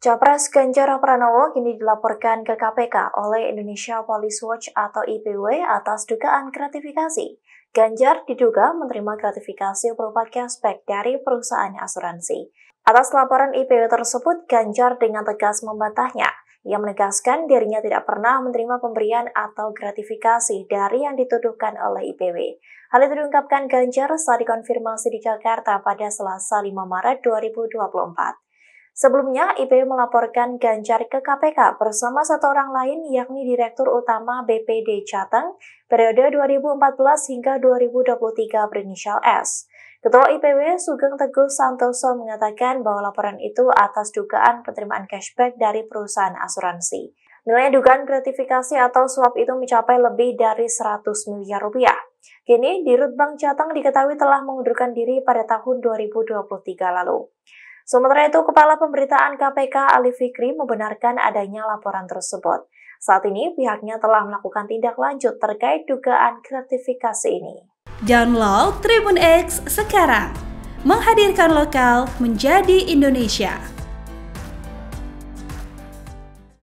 Capres Ganjar Pranowo kini dilaporkan ke KPK oleh Indonesia Police Watch atau IPW atas dugaan gratifikasi. Ganjar diduga menerima gratifikasi berupa cashback dari perusahaan asuransi. Atas laporan IPW tersebut, Ganjar dengan tegas membantahnya. Ia menegaskan dirinya tidak pernah menerima pemberian atau gratifikasi dari yang dituduhkan oleh IPW. Hal itu diungkapkan Ganjar saat dikonfirmasi di Jakarta pada Selasa 5 Maret 2024. Sebelumnya, IPW melaporkan Ganjar ke KPK bersama satu orang lain yakni Direktur Utama BPD Jateng periode 2014 hingga 2023 berinisial S. Ketua IPW Sugeng Teguh Santoso mengatakan bahwa laporan itu atas dugaan penerimaan cashback dari perusahaan asuransi. Nilai dugaan gratifikasi atau suap itu mencapai lebih dari 100 miliar rupiah. Kini, Dirut Bank Jateng diketahui telah mengundurkan diri pada tahun 2023 lalu. Sementara itu, Kepala Pemberitaan KPK Ali Fikri membenarkan adanya laporan tersebut. Saat ini pihaknya telah melakukan tindak lanjut terkait dugaan gratifikasi ini. Download Tribun X sekarang, menghadirkan lokal menjadi Indonesia.